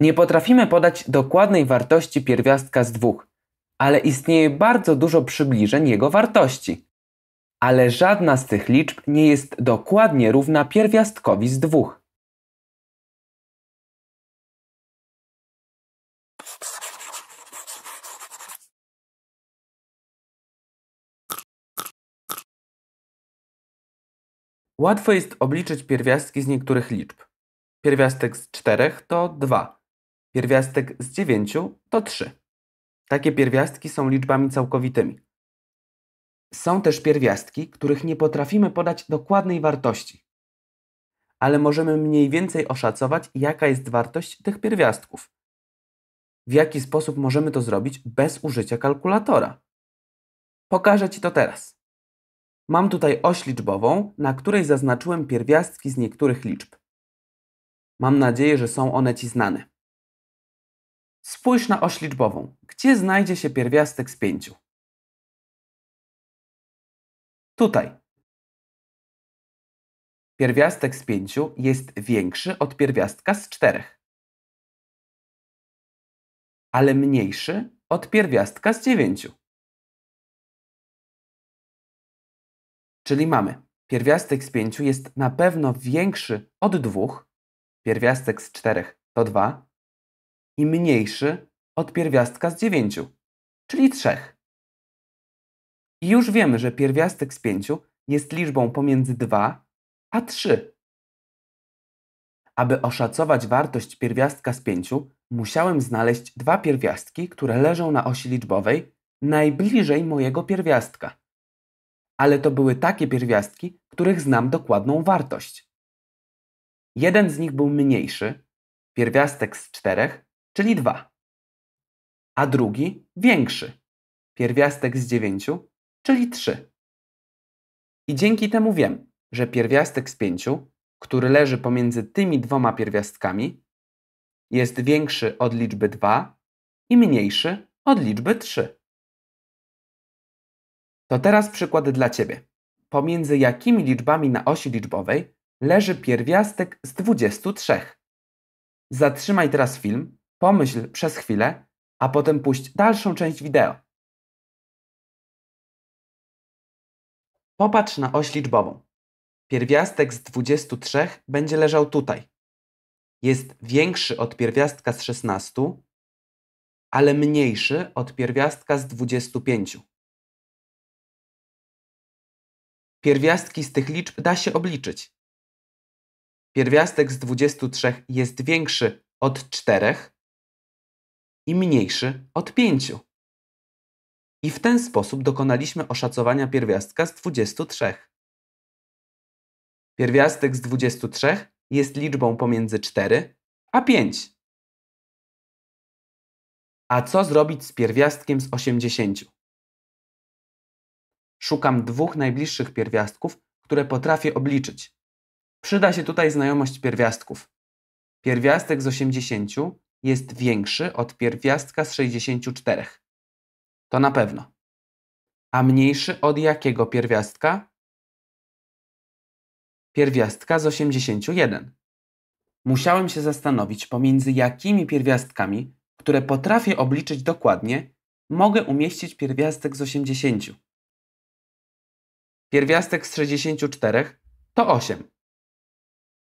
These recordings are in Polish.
Nie potrafimy podać dokładnej wartości pierwiastka z dwóch, ale istnieje bardzo dużo przybliżeń jego wartości. Ale żadna z tych liczb nie jest dokładnie równa pierwiastkowi z dwóch. Łatwo jest obliczyć pierwiastki z niektórych liczb. Pierwiastek z 4 to 2, pierwiastek z 9 to 3. Takie pierwiastki są liczbami całkowitymi. Są też pierwiastki, których nie potrafimy podać dokładnej wartości, ale możemy mniej więcej oszacować, jaka jest wartość tych pierwiastków. W jaki sposób możemy to zrobić bez użycia kalkulatora? Pokażę Ci to teraz. Mam tutaj oś liczbową, na której zaznaczyłem pierwiastki z niektórych liczb. Mam nadzieję, że są one Ci znane. Spójrz na oś liczbową. Gdzie znajdzie się pierwiastek z pięciu? Tutaj. Pierwiastek z pięciu jest większy od pierwiastka z czterech, ale mniejszy od pierwiastka z dziewięciu. Czyli mamy pierwiastek z pięciu jest na pewno większy od dwóch, pierwiastek z czterech to dwa, i mniejszy od pierwiastka z dziewięciu, czyli trzech. I już wiemy, że pierwiastek z pięciu jest liczbą pomiędzy 2 a 3. Aby oszacować wartość pierwiastka z 5, musiałem znaleźć dwa pierwiastki, które leżą na osi liczbowej najbliżej mojego pierwiastka. Ale to były takie pierwiastki, których znam dokładną wartość. Jeden z nich był mniejszy, pierwiastek z 4, czyli 2, a drugi większy, pierwiastek z 9, czyli 3. I dzięki temu wiem, że pierwiastek z 5, który leży pomiędzy tymi dwoma pierwiastkami, jest większy od liczby 2 i mniejszy od liczby 3. To teraz przykład dla Ciebie. Pomiędzy jakimi liczbami na osi liczbowej leży pierwiastek z 23? Zatrzymaj teraz film pomyśl przez chwilę, a potem puść dalszą część wideo. Popatrz na oś liczbową. Pierwiastek z 23 będzie leżał tutaj. Jest większy od pierwiastka z 16, ale mniejszy od pierwiastka z 25. Pierwiastki z tych liczb da się obliczyć. Pierwiastek z 23 jest większy od 4, i mniejszy od 5. I w ten sposób dokonaliśmy oszacowania pierwiastka z 23. Pierwiastek z 23 jest liczbą pomiędzy 4 a 5. A co zrobić z pierwiastkiem z 80? Szukam dwóch najbliższych pierwiastków, które potrafię obliczyć. Przyda się tutaj znajomość pierwiastków. Pierwiastek z 80 jest większy od pierwiastka z 64. To na pewno. A mniejszy od jakiego pierwiastka? Pierwiastka z 81. Musiałem się zastanowić, pomiędzy jakimi pierwiastkami, które potrafię obliczyć dokładnie, mogę umieścić pierwiastek z 80. Pierwiastek z 64 to 8,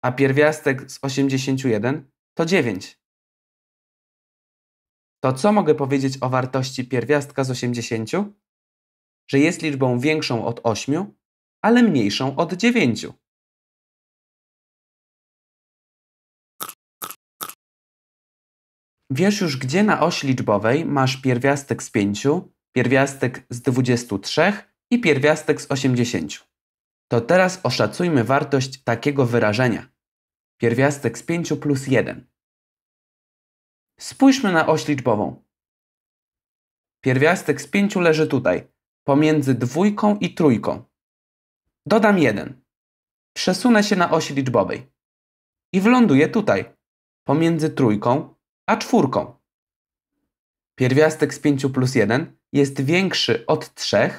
a pierwiastek z 81 to 9 to co mogę powiedzieć o wartości pierwiastka z 80? Że jest liczbą większą od 8, ale mniejszą od 9. Wiesz już, gdzie na osi liczbowej masz pierwiastek z 5, pierwiastek z 23 i pierwiastek z 80. To teraz oszacujmy wartość takiego wyrażenia. Pierwiastek z 5 plus 1. Spójrzmy na oś liczbową. Pierwiastek z pięciu leży tutaj, pomiędzy dwójką i trójką. Dodam jeden. Przesunę się na osi liczbowej. I wląduję tutaj, pomiędzy trójką a czwórką. Pierwiastek z 5 plus 1 jest większy od 3,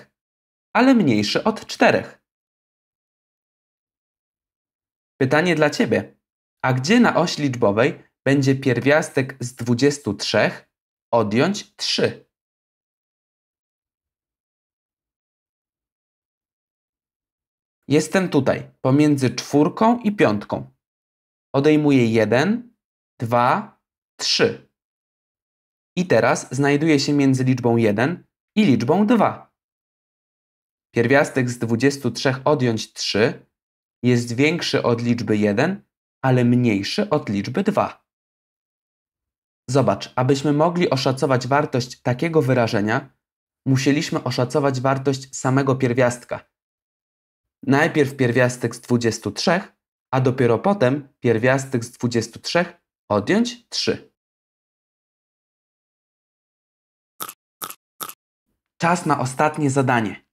ale mniejszy od 4. Pytanie dla Ciebie. A gdzie na osi liczbowej będzie pierwiastek z 23 odjąć 3. Jestem tutaj, pomiędzy czwórką i piątką. Odejmuję 1, 2, 3. I teraz znajduję się między liczbą 1 i liczbą 2. Pierwiastek z 23 odjąć 3 jest większy od liczby 1, ale mniejszy od liczby 2. Zobacz, abyśmy mogli oszacować wartość takiego wyrażenia, musieliśmy oszacować wartość samego pierwiastka. Najpierw pierwiastek z 23, a dopiero potem pierwiastek z 23 odjąć 3. Czas na ostatnie zadanie.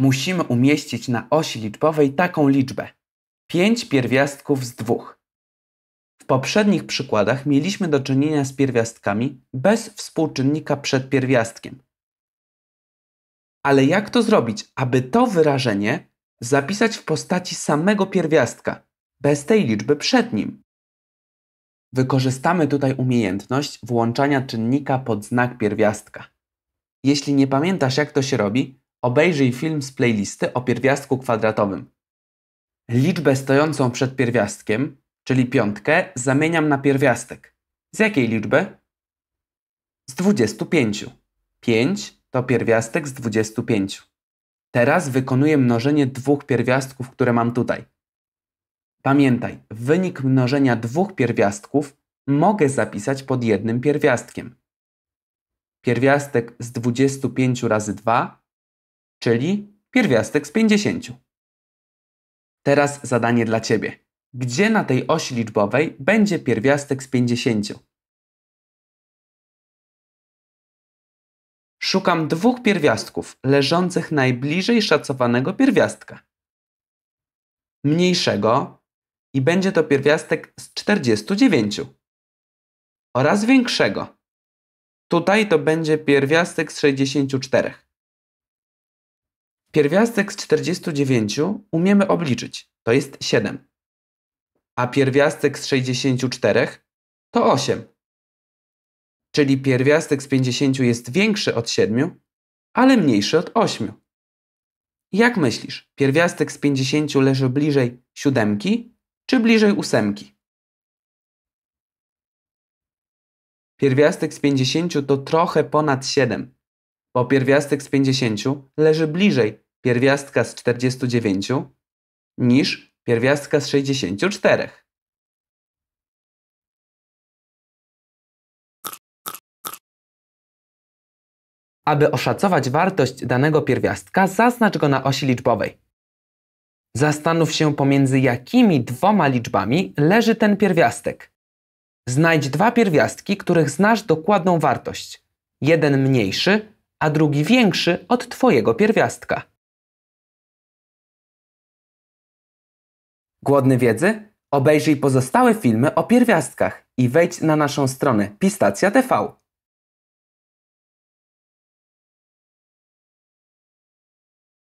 Musimy umieścić na osi liczbowej taką liczbę. 5 pierwiastków z 2 poprzednich przykładach mieliśmy do czynienia z pierwiastkami bez współczynnika przed pierwiastkiem. Ale jak to zrobić, aby to wyrażenie zapisać w postaci samego pierwiastka, bez tej liczby przed nim? Wykorzystamy tutaj umiejętność włączania czynnika pod znak pierwiastka. Jeśli nie pamiętasz, jak to się robi, obejrzyj film z playlisty o pierwiastku kwadratowym. Liczbę stojącą przed pierwiastkiem czyli piątkę, zamieniam na pierwiastek. Z jakiej liczby? Z 25. 5 to pierwiastek z 25. Teraz wykonuję mnożenie dwóch pierwiastków, które mam tutaj. Pamiętaj, wynik mnożenia dwóch pierwiastków mogę zapisać pod jednym pierwiastkiem. Pierwiastek z 25 razy 2, czyli pierwiastek z 50. Teraz zadanie dla Ciebie gdzie na tej osi liczbowej będzie pierwiastek z 50. Szukam dwóch pierwiastków leżących najbliżej szacowanego pierwiastka. Mniejszego i będzie to pierwiastek z 49 oraz większego. Tutaj to będzie pierwiastek z 64. Pierwiastek z 49 umiemy obliczyć, to jest 7 a pierwiastek z 64 to 8. Czyli pierwiastek z 50 jest większy od 7, ale mniejszy od 8. Jak myślisz, pierwiastek z 50 leży bliżej siódemki czy bliżej ósemki? Pierwiastek z 50 to trochę ponad 7, bo pierwiastek z 50 leży bliżej pierwiastka z 49 niż pierwiastka z 64. Aby oszacować wartość danego pierwiastka, zaznacz go na osi liczbowej. Zastanów się pomiędzy jakimi dwoma liczbami leży ten pierwiastek. Znajdź dwa pierwiastki, których znasz dokładną wartość. Jeden mniejszy, a drugi większy od Twojego pierwiastka. Głodny wiedzy? Obejrzyj pozostałe filmy o pierwiastkach i wejdź na naszą stronę Pistacja TV.